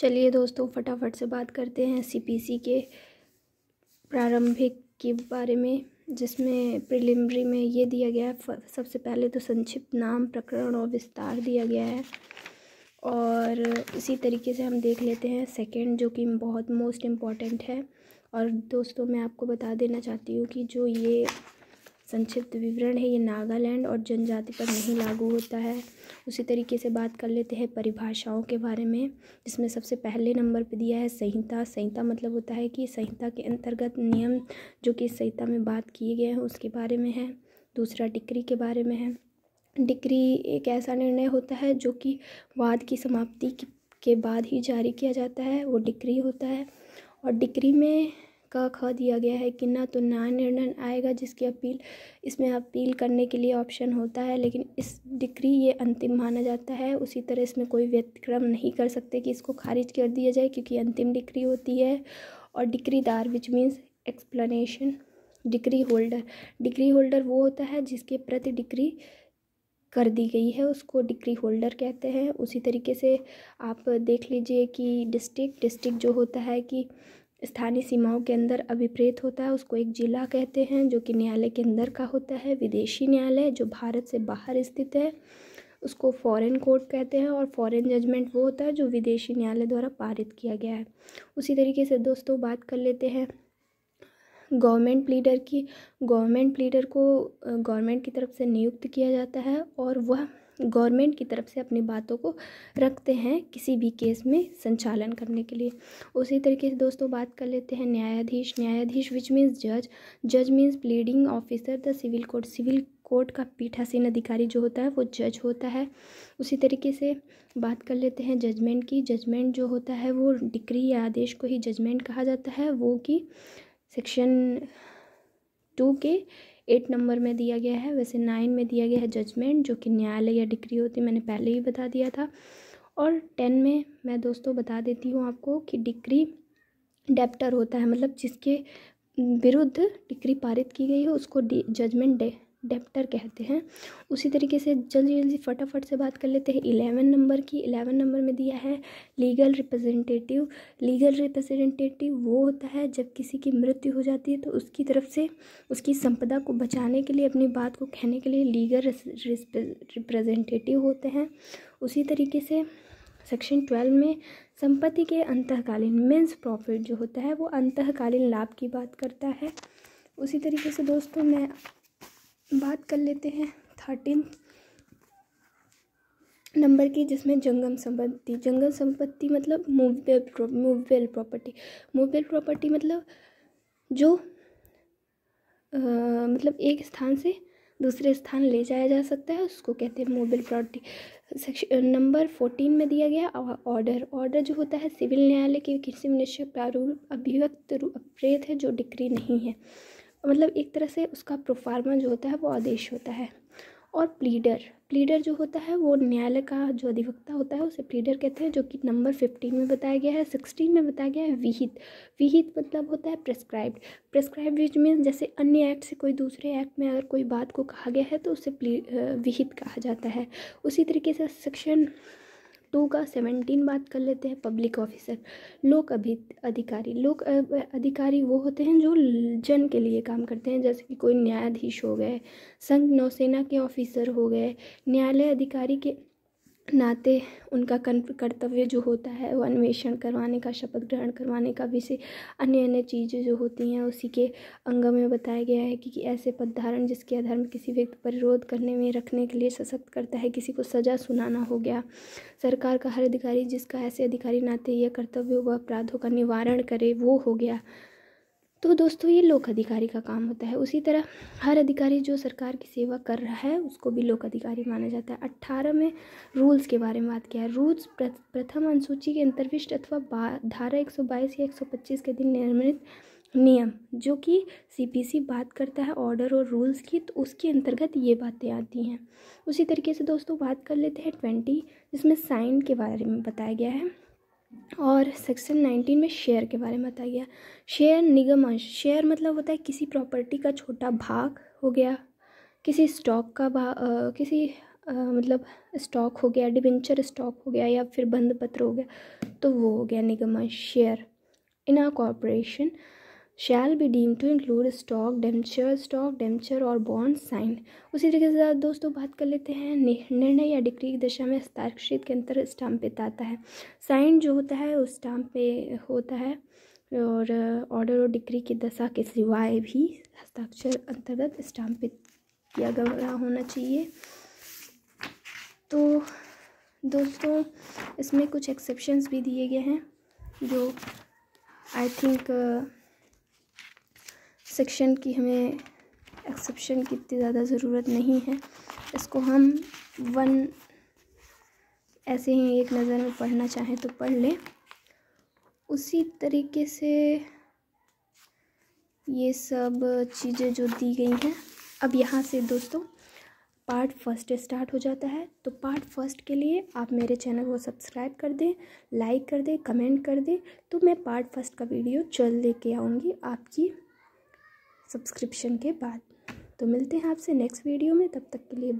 चलिए दोस्तों फटाफट से बात करते हैं सीपीसी के प्रारंभिक के बारे में जिसमें प्रिलिमरी में ये दिया गया है सबसे पहले तो संक्षिप्त नाम प्रकरण और विस्तार दिया गया है और इसी तरीके से हम देख लेते हैं सेकंड जो कि बहुत मोस्ट इम्पॉर्टेंट है और दोस्तों मैं आपको बता देना चाहती हूँ कि जो ये संक्षिप्त विवरण है ये नागालैंड और जनजाति पर नहीं लागू होता है उसी तरीके से बात कर लेते हैं परिभाषाओं के बारे में जिसमें सबसे पहले नंबर पर दिया है संहिता संहिता मतलब होता है कि संहिता के अंतर्गत नियम जो कि संहिता में बात किए गए हैं उसके बारे में है दूसरा डिक्री के बारे में है डिक्री एक ऐसा निर्णय होता है जो कि वाद की समाप्ति के बाद ही जारी किया जाता है वो डिक्री होता है और डिक्री में का ख दिया गया है कि न तो न्याय निर्णय आएगा जिसकी अपील इसमें अपील करने के लिए ऑप्शन होता है लेकिन इस डिक्री ये अंतिम माना जाता है उसी तरह इसमें कोई व्यतिक्रम नहीं कर सकते कि इसको खारिज कर दिया जाए क्योंकि अंतिम डिक्री होती है और डिग्रीदार which means explanation degree holder degree holder वो होता है जिसके प्रति डिग्री कर दी गई है उसको डिग्री होल्डर कहते हैं उसी तरीके से आप देख लीजिए कि डिस्ट्रिक्ट डिस्ट्रिक्ट जो होता है कि स्थानीय सीमाओं के अंदर अभिप्रेत होता है उसको एक जिला कहते हैं जो कि न्यायालय के अंदर का होता है विदेशी न्यायालय जो भारत से बाहर स्थित है उसको फॉरेन कोर्ट कहते हैं और फॉरेन जजमेंट वो होता है जो विदेशी न्यायालय द्वारा पारित किया गया है उसी तरीके से दोस्तों बात कर लेते हैं गवर्नमेंट प्लीडर की गवर्नमेंट प्लीडर को गवर्नमेंट की तरफ से नियुक्त किया जाता है और वह गवर्नमेंट की तरफ से अपनी बातों को रखते हैं किसी भी केस में संचालन करने के लिए उसी तरीके से दोस्तों बात कर लेते हैं न्यायाधीश न्यायाधीश विच मीन्स जज जज means pleading officer the civil court civil court का पीठासीन अधिकारी जो होता है वो जज होता है उसी तरीके से बात कर लेते हैं जजमेंट की जजमेंट जो होता है वो डिक्री या आदेश को ही जजमेंट कहा जाता है वो कि सेक्शन टू के एट नंबर में दिया गया है वैसे नाइन में दिया गया है जजमेंट जो कि न्यायालय या डिक्री होती मैंने पहले ही बता दिया था और टेन में मैं दोस्तों बता देती हूँ आपको कि डिक्री डेप्टर होता है मतलब जिसके विरुद्ध डिक्री पारित की गई हो उसको जजमेंट डेप्टर कहते हैं उसी तरीके से जल्दी जल्दी फटाफट से बात कर लेते हैं इलेवन नंबर की इलेवन नंबर में दिया है लीगल रिप्रेजेंटेटिव लीगल रिप्रेजेंटेटिव वो होता है जब किसी की मृत्यु हो जाती है तो उसकी तरफ से उसकी संपदा को बचाने के लिए अपनी बात को कहने के लिए लीगल रिप्रेजेंटेटिव होते हैं उसी तरीके से सेक्शन ट्वेल्व में संपत्ति के अंतकालीन मीन्स प्रॉफिट जो होता है वो अंतकालीन लाभ की बात करता है उसी तरीके से दोस्तों मैं बात कर लेते हैं थर्टीन नंबर की जिसमें जंगम संपत्ति जंगम संपत्ति मतलब movable movable property movable property मतलब जो आ, मतलब एक स्थान से दूसरे स्थान ले जाया जा सकता है उसको कहते हैं movable property section number fourteen में दिया गया ऑर्डर ऑर्डर जो होता है सिविल न्यायालय के किसी निश्चय प्रारूप अभिव्यक्त अप्रेत है जो डिक्री नहीं है मतलब एक तरह से उसका प्रोफार्मा जो होता है वो आदेश होता है और प्लीडर प्लीडर जो होता है वो न्यायालय का जो अधिवक्ता होता है उसे प्लीडर कहते हैं जो कि नंबर फिफ्टीन में बताया गया है सिक्सटीन में बताया गया है विहित विहित मतलब होता है प्रेस्क्राइब्ड प्रेस्क्राइब्ड विच मीन जैसे अन्य एक्ट से कोई दूसरे एक्ट में अगर कोई बात को कहा गया है तो उसे विहित कहा जाता है उसी तरीके से सेक्शन टू का सेवनटीन बात कर लेते हैं पब्लिक ऑफिसर लोक अभि अधिकारी लोक अधिकारी वो होते हैं जो जन के लिए काम करते हैं जैसे कि कोई न्यायाधीश हो गए संघ नौसेना के ऑफिसर हो गए न्यायालय अधिकारी के नाते उनका कर्तव्य जो होता है वो अन्वेषण करवाने का शपथ ग्रहण करवाने का विषय अन्य अन्य चीज़ें जो होती हैं उसी के अंग में बताया गया है कि, कि ऐसे पद धारण जिसके आधार में किसी व्यक्ति परिरोध करने में रखने के लिए सशक्त करता है किसी को सजा सुनाना हो गया सरकार का हर अधिकारी जिसका ऐसे अधिकारी नाते यह कर्तव्य व अपराधों का निवारण करे वो हो गया तो दोस्तों ये लोक अधिकारी का काम होता है उसी तरह हर अधिकारी जो सरकार की सेवा कर रहा है उसको भी लोक अधिकारी माना जाता है अट्ठारह में रूल्स के बारे में बात किया है रूल्स प्रथम अनुसूची के अंतर्विष्ट अथवा धारा एक सौ बाईस या एक सौ पच्चीस के दिन निर्मित नियम जो कि सीपीसी बात करता है ऑर्डर और रूल्स की तो उसके अंतर्गत ये बातें आती हैं उसी तरीके से दोस्तों बात कर लेते हैं ट्वेंटी जिसमें साइन के बारे में बताया गया है और सेक्शन नाइनटीन में शेयर के बारे में बताया गया शेयर निगम अंश शेयर मतलब होता है किसी प्रॉपर्टी का छोटा भाग हो गया किसी स्टॉक का भाग किसी आ, मतलब स्टॉक हो गया डिबेंचर स्टॉक हो गया या फिर बंद पत्र हो गया तो वो हो गया निगम अंश share in a corporation shall be deem to include stock debenture stock debenture और बॉन्ड साइन उसी तरीके से दोस्तों बात कर लेते हैं निर्णय या डिक्री की दशा में हस्ताक्षरित के अंतर स्टाम्प पे आता है साइन जो होता है उस स्टाम्प पे होता है और ऑर्डर और डिक्री की दशा के सिवाय भी हस्ताक्षर अंतर्गत स्टाम्पित किया गया होना चाहिए तो दोस्तों इसमें कुछ एक्सेप्शंस भी दिए गए हैं जो आई थिंक सेक्शन की हमें एक्सेप्शन की इतनी ज़्यादा ज़रूरत नहीं है इसको हम वन ऐसे ही एक नज़र में पढ़ना चाहें तो पढ़ लें उसी तरीके से ये सब चीज़ें जो दी गई हैं अब यहाँ से दोस्तों पार्ट फर्स्ट स्टार्ट हो जाता है तो पार्ट फर्स्ट के लिए आप मेरे चैनल को सब्सक्राइब कर दें लाइक कर दें कमेंट कर दें तो मैं पार्ट फर्स्ट का वीडियो जल्द लेके आऊँगी आपकी सब्सक्रिप्शन के बाद तो मिलते हैं आपसे नेक्स्ट वीडियो में तब तक के लिए